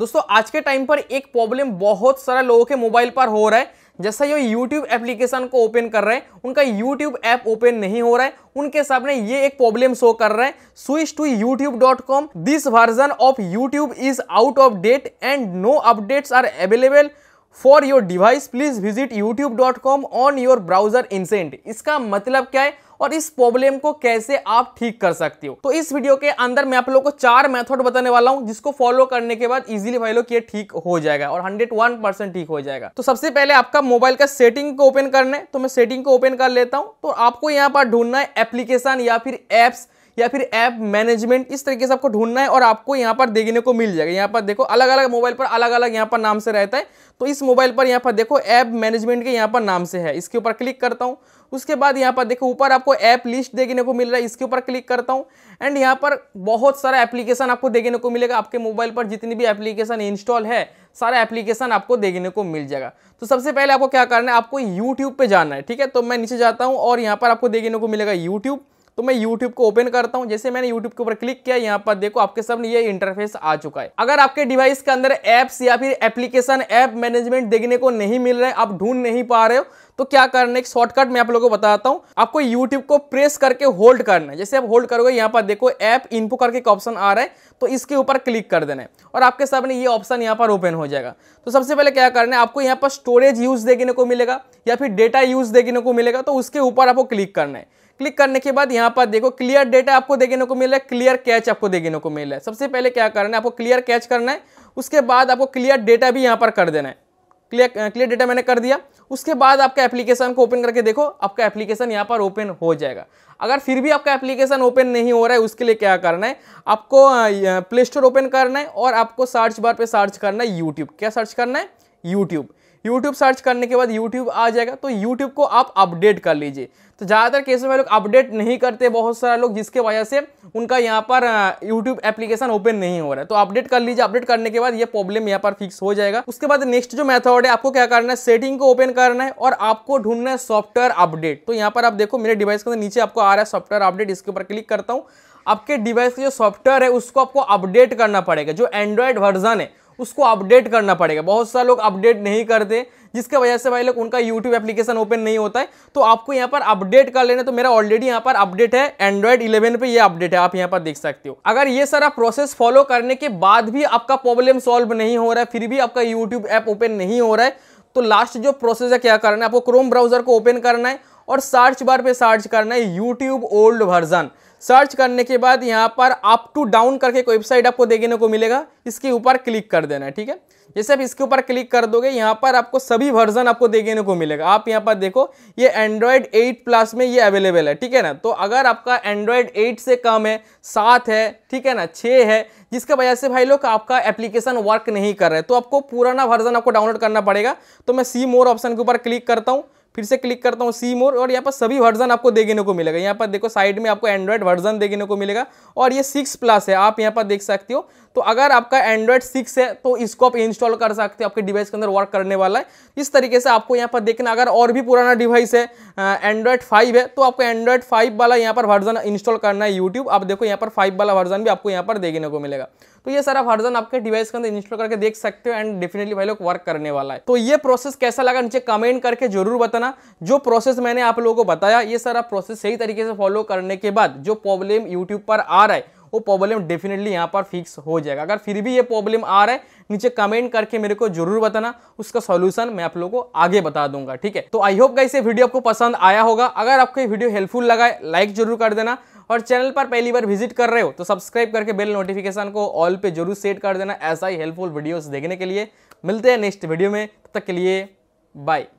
दोस्तों आज के टाइम पर एक प्रॉब्लम बहुत सारा लोगों के मोबाइल पर हो रहा है जैसे ये यूट्यूब एप्लीकेशन को ओपन कर रहे हैं उनका यूट्यूब ऐप ओपन नहीं हो रहा है उनके सामने ये एक प्रॉब्लम शो कर रहा है switch to YouTube dot com this version of YouTube is out of date and no updates are available for your device please visit YouTube dot com on your browser instead इसका मतलब क्या है और इस problem को कैसे आप ठीक कर सकते हो तो इस वीडियो के अंदर मैं आप लोग को चार मेथड बताने वाला हूँ जिसको फॉलो करने के बाद इजिली भाई लोग ये ठीक हो जाएगा और हंड्रेड ठीक हो जाएगा तो सबसे पहले आपका मोबाइल का सेटिंग को ओपन करना है तो मैं सेटिंग को ओपन कर लेता हूँ तो आपको यहाँ पर ढूंढना है एप्लीकेशन या फिर एप्स या फिर ऐप मैनेजमेंट इस तरीके से आपको ढूंढना है और आपको यहाँ पर देखने को मिल जाएगा यहाँ पर देखो अलग अलग मोबाइल पर अलग अलग यहाँ पर नाम से रहता है तो इस मोबाइल पर यहाँ पर देखो ऐप मैनेजमेंट के यहाँ पर नाम से है इसके ऊपर क्लिक करता हूँ उसके बाद यहाँ पर देखो ऊपर आपको ऐप लिस्ट देखने को मिल रहा है इसके ऊपर क्लिक करता हूँ एंड यहाँ पर बहुत सारा एप्लीकेशन आपको देखने को मिलेगा आपके मोबाइल पर जितनी भी एप्लीकेशन इंस्टॉल है सारा एप्लीकेशन आपको देखने को मिल जाएगा तो सबसे पहले आपको क्या करना है आपको यूट्यूब पर जाना है ठीक है तो मैं नीचे जाता हूँ और यहाँ पर आपको देखने को मिलेगा यूट्यूब तो मैं यूट्यूब को ओपन करता हूं जैसे मैंने यूट्यूब के ऊपर क्लिक किया यहाँ पर देखो आपके सामने ये इंटरफेस आ चुका है अगर आपके डिवाइस के अंदर एप्स या फिर एप्लीकेशन ऐप मैनेजमेंट देखने को नहीं मिल रहा है आप ढूंढ नहीं पा रहे हो तो क्या करना एक शॉर्टकट मैं आप लोगों को बताता हूँ आपको यूट्यूब को प्रेस करके होल्ड करना है जैसे आप होल्ड करोगे यहाँ पर देखो ऐप इनपो करके एक ऑप्शन आ रहा है तो इसके ऊपर क्लिक कर देना है और आपके सामने ये ऑप्शन यहाँ पर ओपन हो जाएगा तो सबसे पहले क्या करना है आपको यहाँ पर स्टोरेज यूज़ देखने को मिलेगा या फिर डेटा यूज़ देखने को मिलेगा तो उसके ऊपर आपको क्लिक करना है क्लिक करने के बाद यहाँ पर देखो क्लियर डेटा आपको देखने को मिल रहा है क्लियर कैच आपको देखने को मिल रहा है सबसे पहले क्या करना है आपको क्लियर कैच करना है उसके बाद आपको क्लियर डेटा भी यहाँ पर कर देना है क्लियर क्लियर डेटा मैंने कर दिया उसके बाद आपका एप्लीकेशन को ओपन करके देखो आपका एप्लीकेशन यहाँ पर ओपन हो जाएगा अगर फिर भी आपका एप्लीकेशन ओपन नहीं हो रहा है उसके लिए क्या करना है आपको प्ले स्टोर ओपन करना है और आपको सर्च बार पे सर्च करना है यूट्यूब क्या सर्च करना है यूट्यूब यूट्यूब सर्च करने के बाद यूट्यूब आ जाएगा तो यूट्यूब को आप अपडेट कर लीजिए तो ज़्यादातर केस में लोग अपडेट नहीं करते बहुत सारा लोग जिसके वजह से उनका यहाँ पर यूट्यूब एप्लीकेशन ओपन नहीं हो रहा है तो अपडेट कर लीजिए अपडेट करने के बाद ये प्रॉब्लम यहाँ पर फिक्स हो जाएगा उसके बाद नेक्स्ट जो मेथड है आपको क्या करना है सेटिंग को ओपन करना है और आपको ढूंढना है सॉफ्टवेयर अपडेट तो यहाँ पर आप देखो मेरे डिवाइस के नीचे आपको आ रहा है सॉफ्टवेयर अपडेट इसके ऊपर क्लिक करता हूँ आपके डिवाइस का जो सॉफ्टवेयर है उसको आपको अपडेट करना पड़ेगा जो एंड्रॉयड वर्जन है उसको अपडेट करना पड़ेगा बहुत सारे लोग अपडेट नहीं करते जिसके वजह से भाई लोग उनका यूट्यूब एप्लीकेशन ओपन नहीं होता है तो आपको यहाँ पर अपडेट कर लेना तो मेरा ऑलरेडी यहाँ पर अपडेट है एंड्रॉइड 11 पे ये अपडेट है आप यहाँ पर देख सकते हो अगर ये सारा प्रोसेस फॉलो करने के बाद भी आपका प्रॉब्लम सॉल्व नहीं हो रहा है फिर भी आपका यूट्यूब ऐप ओपन नहीं हो रहा है तो लास्ट जो प्रोसेस है क्या करना है आपको क्रोम ब्राउजर को ओपन करना है और सर्च बार पे सर्च करना है यूट्यूब ओल्ड वर्जन सर्च करने के बाद यहाँ पर अप टू डाउन करके एक वेबसाइट आपको देखने को मिलेगा इसके ऊपर क्लिक कर देना है ठीक है जैसे आप इसके ऊपर क्लिक कर दोगे यहाँ पर आपको सभी वर्जन आपको देखने को मिलेगा आप यहाँ पर देखो ये एंड्रॉयड 8 प्लस में ये अवेलेबल है ठीक है ना तो अगर आपका एंड्रॉयड 8 से कम है सात है ठीक है ना छः है जिसके वजह से भाई लोग आपका एप्लीकेशन वर्क नहीं कर रहे तो आपको पुराना वर्जन आपको डाउनलोड करना पड़ेगा तो मैं सी मोर ऑप्शन के ऊपर क्लिक करता हूँ फिर से क्लिक करता हूँ सी मोर और यहाँ पर सभी वर्जन आपको देखने को मिलेगा यहाँ पर देखो साइड में आपको एंड्रॉयड वर्जन देखने को मिलेगा और ये सिक्स प्लस है आप यहाँ पर देख सकते हो तो अगर आपका एंड्रॉयड सिक्स है तो इसको आप इंस्टॉल कर सकते हो आपके डिवाइस के अंदर वर्क करने वाला है इस तरीके से आपको यहाँ पर देखना अगर और भी पुराना डिवाइस है एंड्रॉयड फाइव है तो आपको एंड्रॉयड फाइव वाला यहाँ पर वर्जन इंस्टॉल करना है यूट्यूब आप देखो यहाँ पर फाइव वाला वर्जन भी आपको यहाँ पर देखने को मिलेगा तो ये सारा वर्जन आपके डिवाइस के अंदर इंस्टॉल करके देख सकते हो एंड डेफिनेटली भाई लोग वर्क करने वाला है तो ये प्रोसेस कैसा लगा नीचे कमेंट करके जरूर बताना करना जो प्रोसेस मैंने आप लोगों को बताया ये सारा प्रोसेस सही तरीके से फॉलो करने के बाद जो प्रॉब्लम यूट्यूब पर आ रहा है वो प्रॉब्लम डेफिनेटली यहाँ पर फिक्स हो जाएगा अगर फिर भी ये प्रॉब्लम आ रहा है नीचे कमेंट करके मेरे को जरूर बताना उसका सॉल्यूशन मैं आप लोगों को आगे बता दूंगा ठीक है तो आई होप गाइस ये वीडियो आपको पसंद आया होगा अगर आपको ये वीडियो हेल्पफुल लगा है लाइक जरूर कर देना और चैनल पर पहली बार विजिट कर रहे हो तो सब्सक्राइब करके बेल नोटिफिकेशन को ऑल पे जरूर सेट कर देना ऐसा ही हेल्पफुल वीडियोस देखने के लिए मिलते हैं नेक्स्ट वीडियो में तब तक के लिए बाय